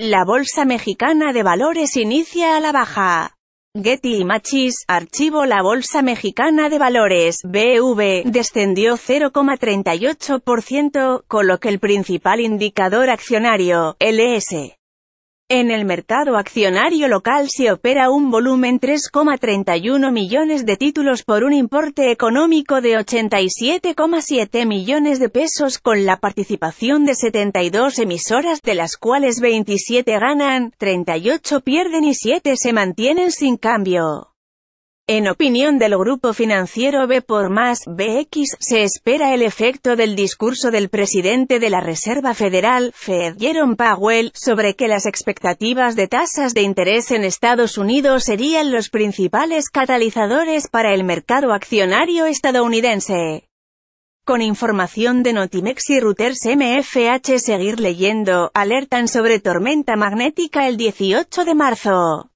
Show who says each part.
Speaker 1: La Bolsa Mexicana de Valores inicia a la baja. Getty Machis, archivo La Bolsa Mexicana de Valores, BV, descendió 0,38%, con lo que el principal indicador accionario, LS, en el mercado accionario local se opera un volumen 3,31 millones de títulos por un importe económico de 87,7 millones de pesos con la participación de 72 emisoras de las cuales 27 ganan, 38 pierden y 7 se mantienen sin cambio. En opinión del grupo financiero B por más BX, se espera el efecto del discurso del presidente de la Reserva Federal, Fed, Jerome Powell, sobre que las expectativas de tasas de interés en Estados Unidos serían los principales catalizadores para el mercado accionario estadounidense. Con información de Notimex y Reuters MFH seguir leyendo, alertan sobre tormenta magnética el 18 de marzo.